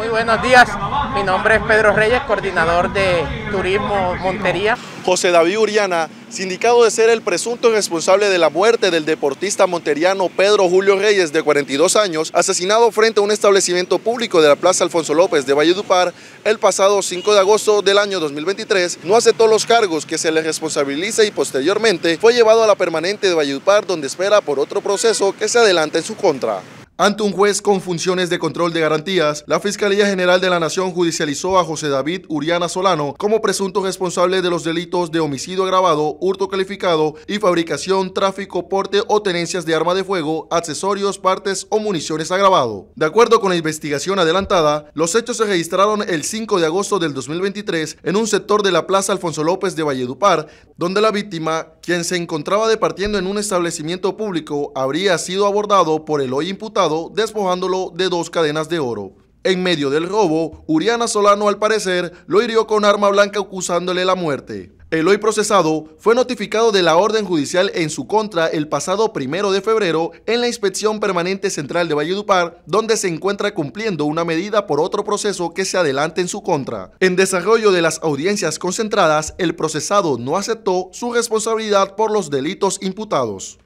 Muy buenos días, mi nombre es Pedro Reyes, coordinador de Turismo Montería. José David Uriana, sindicado de ser el presunto responsable de la muerte del deportista monteriano Pedro Julio Reyes, de 42 años, asesinado frente a un establecimiento público de la Plaza Alfonso López de Valledupar el pasado 5 de agosto del año 2023, no aceptó los cargos que se le responsabiliza y posteriormente fue llevado a la permanente de Valledupar, donde espera por otro proceso que se adelanta en su contra. Ante un juez con funciones de control de garantías, la Fiscalía General de la Nación judicializó a José David Uriana Solano como presunto responsable de los delitos de homicidio agravado, hurto calificado y fabricación, tráfico, porte o tenencias de arma de fuego, accesorios, partes o municiones agravado. De acuerdo con la investigación adelantada, los hechos se registraron el 5 de agosto del 2023 en un sector de la Plaza Alfonso López de Valledupar, donde la víctima quien se encontraba departiendo en un establecimiento público, habría sido abordado por el hoy imputado despojándolo de dos cadenas de oro. En medio del robo, Uriana Solano al parecer lo hirió con arma blanca acusándole la muerte. El hoy procesado fue notificado de la orden judicial en su contra el pasado primero de febrero en la Inspección Permanente Central de Valledupar, donde se encuentra cumpliendo una medida por otro proceso que se adelanta en su contra. En desarrollo de las audiencias concentradas, el procesado no aceptó su responsabilidad por los delitos imputados.